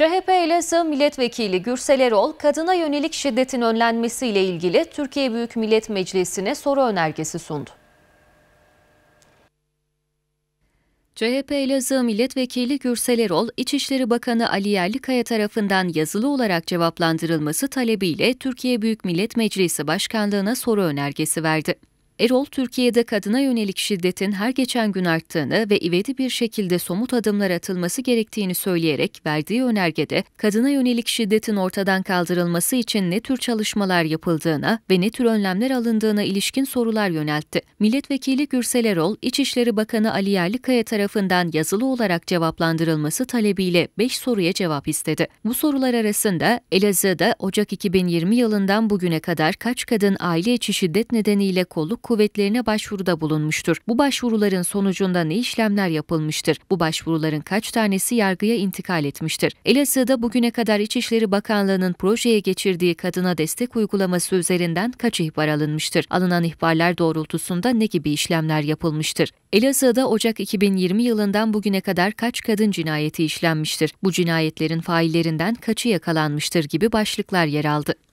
CHP Elazığ Milletvekili Gürsel Erol, kadına yönelik şiddetin önlenmesiyle ilgili Türkiye Büyük Millet Meclisi'ne soru önergesi sundu. CHP Elazığ Milletvekili Gürsel Erol, İçişleri Bakanı Ali Yerlikaya tarafından yazılı olarak cevaplandırılması talebiyle Türkiye Büyük Millet Meclisi Başkanlığı'na soru önergesi verdi. Erol Türkiye'de kadına yönelik şiddetin her geçen gün arttığını ve ivedi bir şekilde somut adımlar atılması gerektiğini söyleyerek verdiği önergede kadına yönelik şiddetin ortadan kaldırılması için ne tür çalışmalar yapıldığına ve ne tür önlemler alındığına ilişkin sorular yöneltti. Milletvekili Gürsel Erol, İçişleri Bakanı Ali Yerlikaya tarafından yazılı olarak cevaplandırılması talebiyle 5 soruya cevap istedi. Bu sorular arasında Elazığ'da Ocak 2020 yılından bugüne kadar kaç kadın aile içi şiddet nedeniyle kolluk kuvvetlerine başvuruda bulunmuştur. Bu başvuruların sonucunda ne işlemler yapılmıştır? Bu başvuruların kaç tanesi yargıya intikal etmiştir? Elazığ'da bugüne kadar İçişleri Bakanlığı'nın projeye geçirdiği kadına destek uygulaması üzerinden kaç ihbar alınmıştır? Alınan ihbarlar doğrultusunda ne gibi işlemler yapılmıştır? Elazığ'da Ocak 2020 yılından bugüne kadar kaç kadın cinayeti işlenmiştir? Bu cinayetlerin faillerinden kaçı yakalanmıştır gibi başlıklar yer aldı.